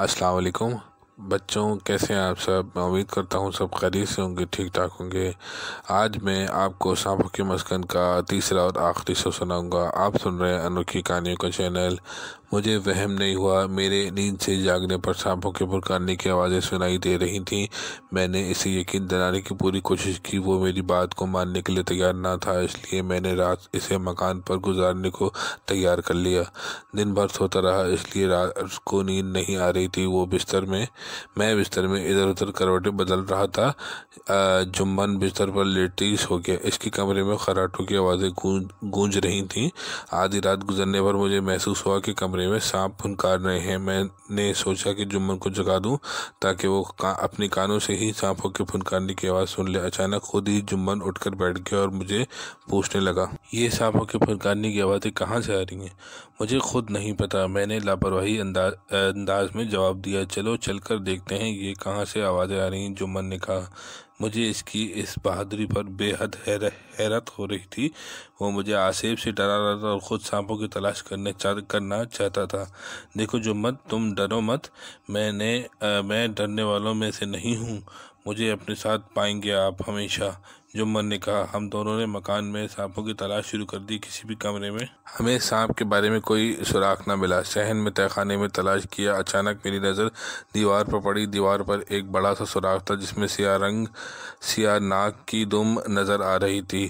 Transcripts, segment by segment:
अस्सलाम वालेकुम बच्चों कैसे हैं आप सब मैं उम्मीद करता हूँ सब खैरियत से होंगे ठीक ठाक होंगे आज मैं आपको सांपों के मस्कन का तीसरा और आखिरी शो सुनाऊंगा आप सुन रहे हैं अनोखी कहानियों का चैनल मुझे वहम नहीं हुआ मेरे नींद से जागने पर सांपों के पुरकारने की आवाज़ें सुनाई दे रही थीं मैंने इसे यकीन दिलाने की पूरी कोशिश की वो मेरी बात को मानने के लिए तैयार ना था इसलिए मैंने रात इसे मकान पर गुजारने को तैयार कर लिया दिन भर सोता रहा इसलिए रात को नींद नहीं आ रही थी वो बिस्तर में मैं बिस्तर में इधर उधर करवटें बदल रहा था जुम्मन बिस्तर पर लेटी सो गया इसके कमरे में खराटों की आवाज़ें गूंज गूंज रही थीं आधी रात गुजरने पर मुझे महसूस हुआ कि कमरे कमरे में सांप फुनकार रहे हैं मैंने सोचा कि जुम्मन को जगा दूं ताकि वो का, अपने कानों से ही सांपों के फुनकारने की आवाज़ सुन ले अचानक खुद ही जुम्मन उठकर बैठ गया और मुझे पूछने लगा ये सांपों के फुनकारने की आवाज़ें कहाँ से आ रही हैं मुझे खुद नहीं पता मैंने लापरवाही अंदाज अंदाज में जवाब दिया चलो चल कर देखते हैं ये कहाँ से आवाज़ें आ रही हैं जुम्मन ने कहा मुझे इसकी इस बहादुरी पर बेहद हैरत हैरत हो रही थी वो मुझे आसेब से डरा रहा था और ख़ुद सांपों की तलाश करने चा, करना चाहता था देखो जो मत तुम डरो मत मैंने आ, मैं डरने वालों में से नहीं हूँ मुझे अपने साथ पाएंगे आप हमेशा जुम्मन ने कहा हम दोनों ने मकान में सांपों की तलाश शुरू कर दी किसी भी कमरे में हमें सांप के बारे में कोई सुराख ना मिला सहन में तहखाने में तलाश किया अचानक मेरी नज़र दीवार पर पड़ी दीवार पर एक बड़ा सा सुराख था जिसमें सिया रंग सिया नाक की दुम नज़र आ रही थी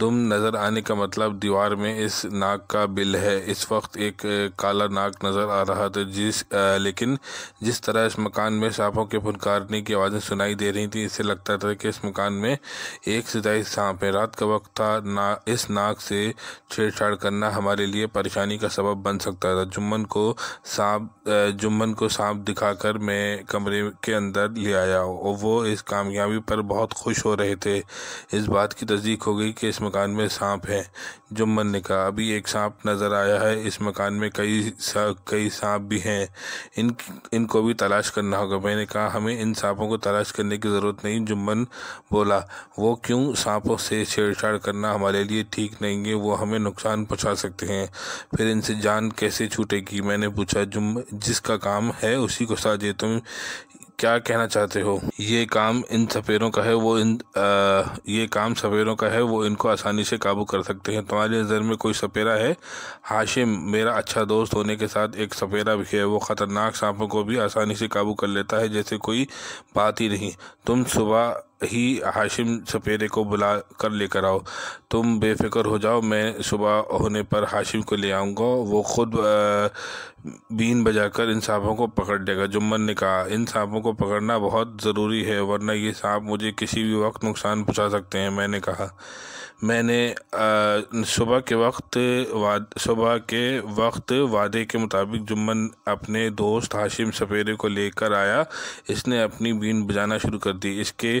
दुम नज़र आने का मतलब दीवार में इस नाक का बिल है इस वक्त एक काला नाक नज़र आ रहा था जिस आ, लेकिन जिस तरह इस मकान में सांपों के फुनकारने की आवाज़ें सुनाई दे रही थी इससे लगता था कि इस मकान में एक सिदाई सांप है रात का वक्त था ना इस नाक से छेड़छाड़ करना हमारे लिए परेशानी का सबब बन सकता था जुम्मन को सांप जुम्मन को सांप दिखाकर मैं कमरे के अंदर ले आया और वो इस कामयाबी पर बहुत खुश हो रहे थे इस बात की तस्दीक हो गई कि इस मकान में सांप है जुम्मन ने कहा अभी एक सांप नज़र आया है इस मकान में कई सा कई सांप भी हैं इन इनको भी तलाश करना होगा मैंने कहा हमें इन सांपों को तलाश करने की ज़रूरत नहीं जुम्मन बोला वो क्यों सांपों से छेड़छाड़ करना हमारे लिए ठीक नहीं है वो हमें नुकसान पहुँचा सकते हैं फिर इनसे जान कैसे छूटेगी मैंने पूछा जुम्मन जिसका काम है उसी को साझे तुम क्या कहना चाहते हो ये काम इन सफेरों का है वो इन आ, ये काम सफेरों का है वो इनको आसानी से काबू कर सकते हैं तुम्हारी नज़र में कोई सपेरा है हाशिम मेरा अच्छा दोस्त होने के साथ एक सपेरा भी है वो ख़तरनाक सांपों को भी आसानी से काबू कर लेता है जैसे कोई बात ही नहीं तुम सुबह ही हाशिम सपेरे को बुला कर लेकर आओ तुम बेफिक्र हो जाओ मैं सुबह होने पर हाशिम को ले आऊँगा वो ख़ुद बीन बजाकर इन सांपों को पकड़ देगा जुम्मन ने कहा इन सांपों को पकड़ना बहुत ज़रूरी है वरना ये सांप मुझे किसी भी वक्त नुकसान पहुँचा सकते हैं मैंने कहा मैंने सुबह के वक्त वाद सुबह के वक्त वादे के मुताबिक जुम्मन अपने दोस्त हाशिम सपेरे को लेकर आया इसने अपनी बीन बजाना शुरू कर दी इसके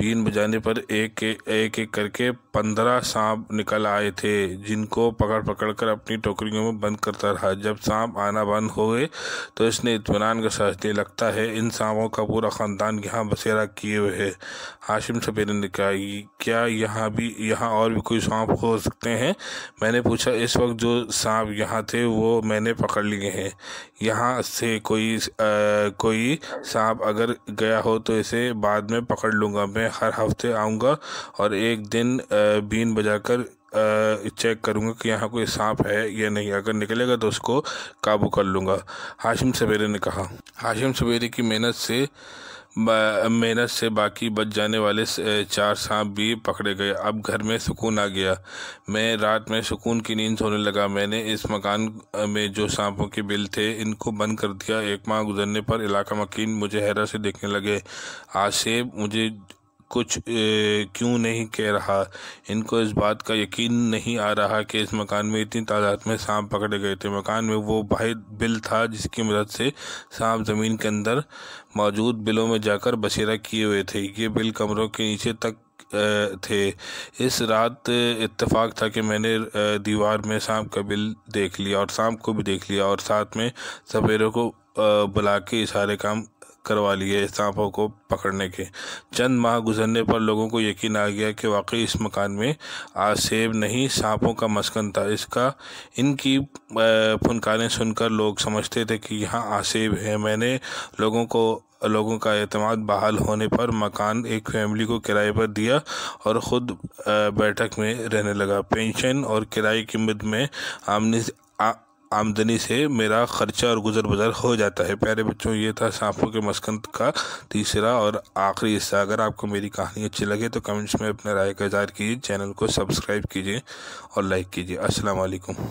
बीन बजाने पर एक एक एक करके पंद्रह सांप निकल आए थे जिनको पकड़ पकड़ कर अपनी टोकरियों में बंद करता रहा जब सांप आना बंद हो गए तो इसने इतमान का दिया लगता है इन सांपों का पूरा ख़ानदान यहाँ बसेरा किए हुए है हाशिम सफेद ने कहा क्या यहाँ भी यहाँ और भी कोई सांप हो सकते हैं मैंने पूछा इस वक्त जो सांप यहाँ थे वो मैंने पकड़ लिए हैं यहाँ से कोई आ, कोई सांप अगर गया हो तो इसे बाद में पकड़ लूँगा मैं मैं हर हफ्ते आऊँगा और एक दिन बीन बजाकर चेक करूँगा कि यहाँ कोई सांप है या नहीं अगर निकलेगा तो उसको काबू कर लूँगा हाशिम सवेरे ने कहा हाशिम सवेरे की मेहनत से मेहनत से बाकी बच जाने वाले चार सांप भी पकड़े गए अब घर में सुकून आ गया मैं रात में सुकून की नींद सोने लगा मैंने इस मकान में जो सांपों के बिल थे इनको बंद कर दिया एक माह गुजरने पर इलाका मकीन मुझे हैरा से देखने लगे आज से मुझे कुछ क्यों नहीं कह रहा इनको इस बात का यकीन नहीं आ रहा कि इस मकान में इतनी तादाद में सांप पकड़े गए थे मकान में वो भाई बिल था जिसकी मदद से सांप ज़मीन के अंदर मौजूद बिलों में जाकर बसेरा किए हुए थे ये बिल कमरों के नीचे तक थे इस रात इत्तेफाक था कि मैंने दीवार में सांप का बिल देख लिया और सांप को भी देख लिया और साथ में सवेरों को बुला के सारे काम करवा लिए सांपों को पकड़ने के चंद माह गुजरने पर लोगों को यकीन आ गया कि वाकई इस मकान में आज सेब नहीं सांपों का मस्कन था इसका इनकी फनकारें सुनकर लोग समझते थे कि यहाँ आसेब है मैंने लोगों को लोगों का अतमाद बहाल होने पर मकान एक फैमिली को किराए पर दिया और ख़ुद बैठक में रहने लगा पेंशन और किराए की मद में आमने आमदनी से मेरा ख़र्चा और गुजर गुजर हो जाता है प्यारे बच्चों ये था सांपों के मस्कन का तीसरा और आखिरी हिस्सा अगर आपको मेरी कहानी अच्छी लगे तो कमेंट्स में अपना राय का इजहार कीजिए चैनल को सब्सक्राइब कीजिए और लाइक कीजिए अस्सलाम वालेकुम